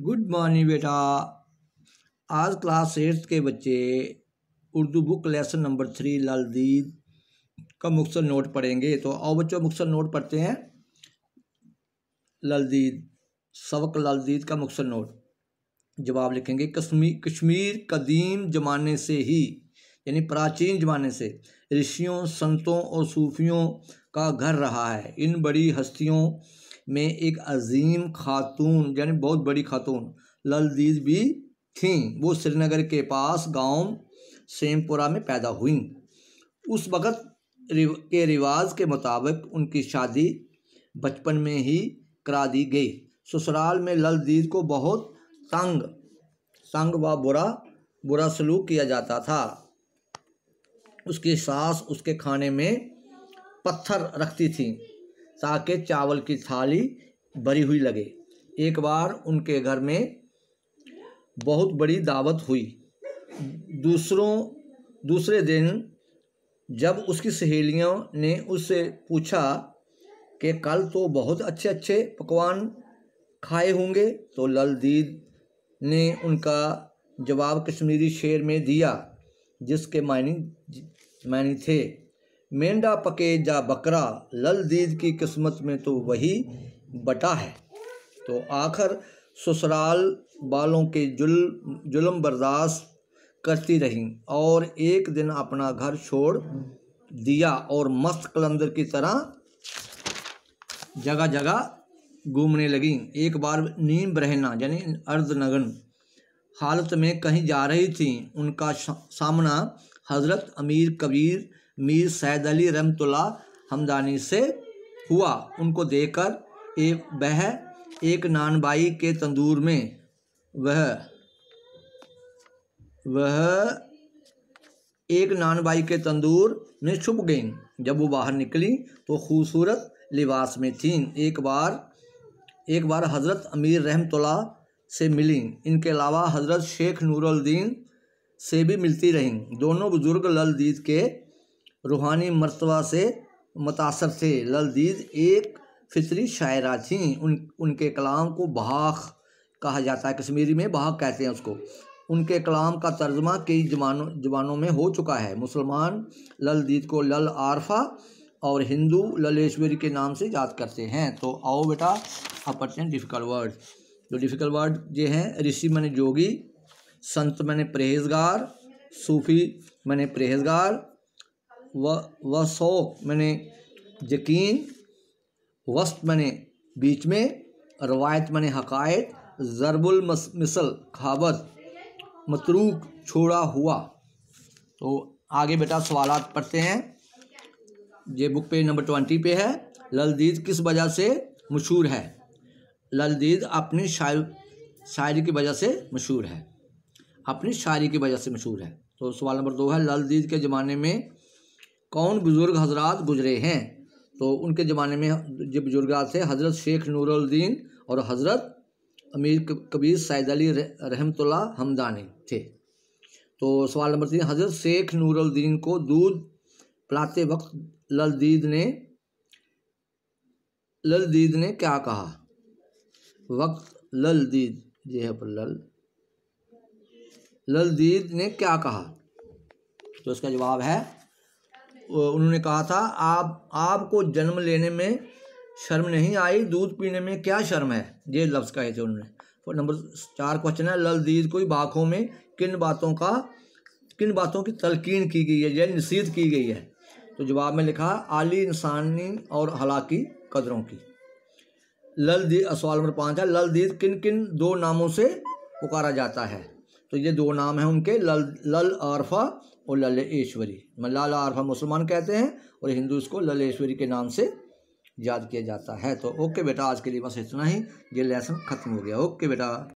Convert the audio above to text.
good morning बेटा आज class eighth के बच्चे Urdu book lesson number three दीद का मुख्तर नोट पढ़ेंगे तो आओ बच्चों मुख्तर नोट पढ़ते हैं लालदीद सबक लालदीद का मुख्तर नोट जवाब लिखेंगे कश्मीर कश्मीर कदीम जमाने से ही यानी प्राचीन जमाने से ऋषियों संतों और सूफियों का घर रहा है इन बड़ी हस्तियों में एक अजीम खातून यानी बहुत बड़ी खातून ललदीज भी थीं वो श्रीनगर के पास गांव सेमपुरा में पैदा हुई उस वक़्त के रिवाज के मुताबिक उनकी शादी बचपन में ही करा दी गई ससुराल में ललदीज को बहुत तंग तंग व बुरा बुरा सलूक किया जाता था उसकी सास उसके खाने में पत्थर रखती थी ताकि चावल की थाली भरी हुई लगे एक बार उनके घर में बहुत बड़ी दावत हुई दूसरों दूसरे दिन जब उसकी सहेलियों ने उससे पूछा कि कल तो बहुत अच्छे अच्छे पकवान खाए होंगे तो ललदीद ने उनका जवाब कश्मीरी शेर में दिया जिसके मायने मायने थे मेंढा पके जा बकरा लल दीद की किस्मत में तो वही बटा है तो आखिर ससुराल बालों के जुल जुल्म बर्दाश्त करती रहीं और एक दिन अपना घर छोड़ दिया और मस्त कलंदर की तरह जगह जगह घूमने लगी एक बार नीम ब्रहना यानी अर्धनगन हालत में कहीं जा रही थी उनका सामना हज़रत अमीर कबीर मीर सैद अली रमतुल्ला हमदानी से हुआ उनको देकर एक वह एक नानबाई के तंदूर में वह वह एक नानबाई के तंदूर में छुप गई जब वो बाहर निकली तो खूबसूरत लिबास में थीं एक बार एक बार हज़रत अमीर रहमतुल्ला से मिली इनके अलावा हज़रत शेख नूरुद्दीन से भी मिलती रहीं दोनों बुज़ुर्ग ललदीद के रूहानी मरतबा से मुतासर थे ललदीद एक फितरी शायरा थीं उन उनके कलाम को बहाक कहा जाता है कश्मीरी में बहाक कहते हैं उसको उनके कलाम का तर्जमा कई जबानों जबानों में हो चुका है मुसलमान ललदीद को लल आरफा और हिंदू ललेश्वरी के नाम से याद करते हैं तो आओ बेटा अब पढ़ते हैं डिफ़िकल्ट वर्ड जो डिफ़िकल्ट वर्ड ये हैं ऋषि मैंने जोगी संत मैंने परहेजगार सूफ़ी मैंने परहेजगार व शौक मैंने यकीन वस्त मैंने बीच में रवायत मैंने हकायत ज़रबुल मिसल खबर मतरूक छोड़ा हुआ तो आगे बेटा सवाल पढ़ते हैं ये बुक पेज नंबर ट्वेंटी पे है ललदीद किस वजह से मशहूर है ललदीद अपनी शायर शायरी की वजह से मशहूर है अपनी शायरी की वजह से मशहूर है तो सवाल नंबर दो है ललदीद के ज़माने में कौन बुज़ुर्ग हजरात गुजरे हैं तो उनके ज़माने में जो बुज़ुर्ग थे हज़रत शेख नूरुद्दीन और हज़रत अमीर कबीर सैद अली रहमतुल्ला हमदानी थे तो सवाल नंबर तीन हज़रत शेख नूरुद्दीन को दूध पिलाते वक्त ललदीद ने ललदीद ने क्या कहा वक्त ललदीद ये है पर लल ललदीद ने क्या कहा तो इसका जवाब है उन्होंने कहा था आप आपको जन्म लेने में शर्म नहीं आई दूध पीने में क्या शर्म है ये लफ्ज़ कहे थे उन्होंने नंबर चार क्वेश्चन है ललदीद कोई बाखों में किन बातों का किन बातों की तलकीन की गई है या नसीहत की गई है तो जवाब में लिखा आली इंसानी और हलाकी कदरों की ललदीद सवाल नंबर पाँच है ललदीद किन किन दो नामों से पुकारा जाता है तो ये दो नाम हैं उनके लल लल आरफा और ललेश्वरी लाला आरफा मुसलमान कहते हैं और हिंदू इसको ललेश्वरी के नाम से याद किया जाता है तो ओके बेटा आज के लिए बस इतना ही ये लेसन ख़त्म हो गया ओके बेटा